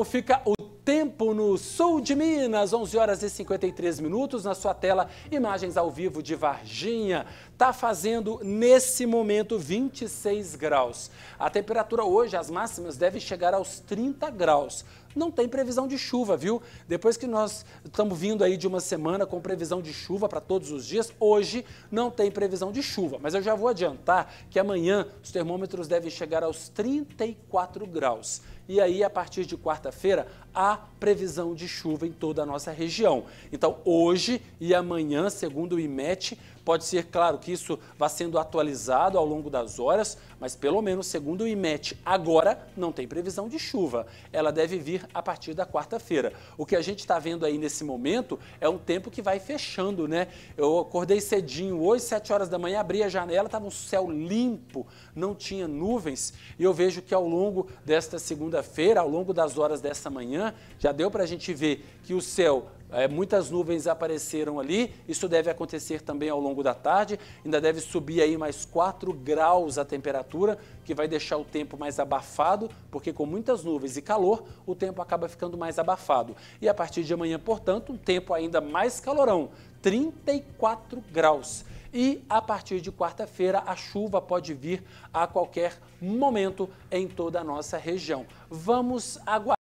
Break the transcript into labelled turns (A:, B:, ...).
A: como fica o tempo no sul de Minas, 11 horas e 53 minutos na sua tela, imagens ao vivo de Varginha. Tá fazendo nesse momento 26 graus. A temperatura hoje, as máximas deve chegar aos 30 graus não tem previsão de chuva, viu? Depois que nós estamos vindo aí de uma semana com previsão de chuva para todos os dias, hoje não tem previsão de chuva. Mas eu já vou adiantar que amanhã os termômetros devem chegar aos 34 graus. E aí, a partir de quarta-feira, há previsão de chuva em toda a nossa região. Então, hoje e amanhã, segundo o IMET, Pode ser, claro, que isso vá sendo atualizado ao longo das horas, mas pelo menos segundo o IMET, agora não tem previsão de chuva. Ela deve vir vir a partir da quarta-feira. O que a gente está vendo aí nesse momento é um tempo que vai fechando, né? Eu acordei cedinho, hoje, sete horas da manhã, abri a janela, estava um céu limpo, não tinha nuvens, e eu vejo que ao longo desta segunda-feira, ao longo das horas dessa manhã, já deu para a gente ver que o céu é, muitas nuvens apareceram ali, isso deve acontecer também ao longo da tarde, ainda deve subir aí mais 4 graus a temperatura, que vai deixar o tempo mais abafado, porque com muitas nuvens e calor, o tempo acaba ficando mais abafado. E a partir de amanhã, portanto, um tempo ainda mais calorão, 34 graus. E a partir de quarta-feira, a chuva pode vir a qualquer momento em toda a nossa região. Vamos aguardar.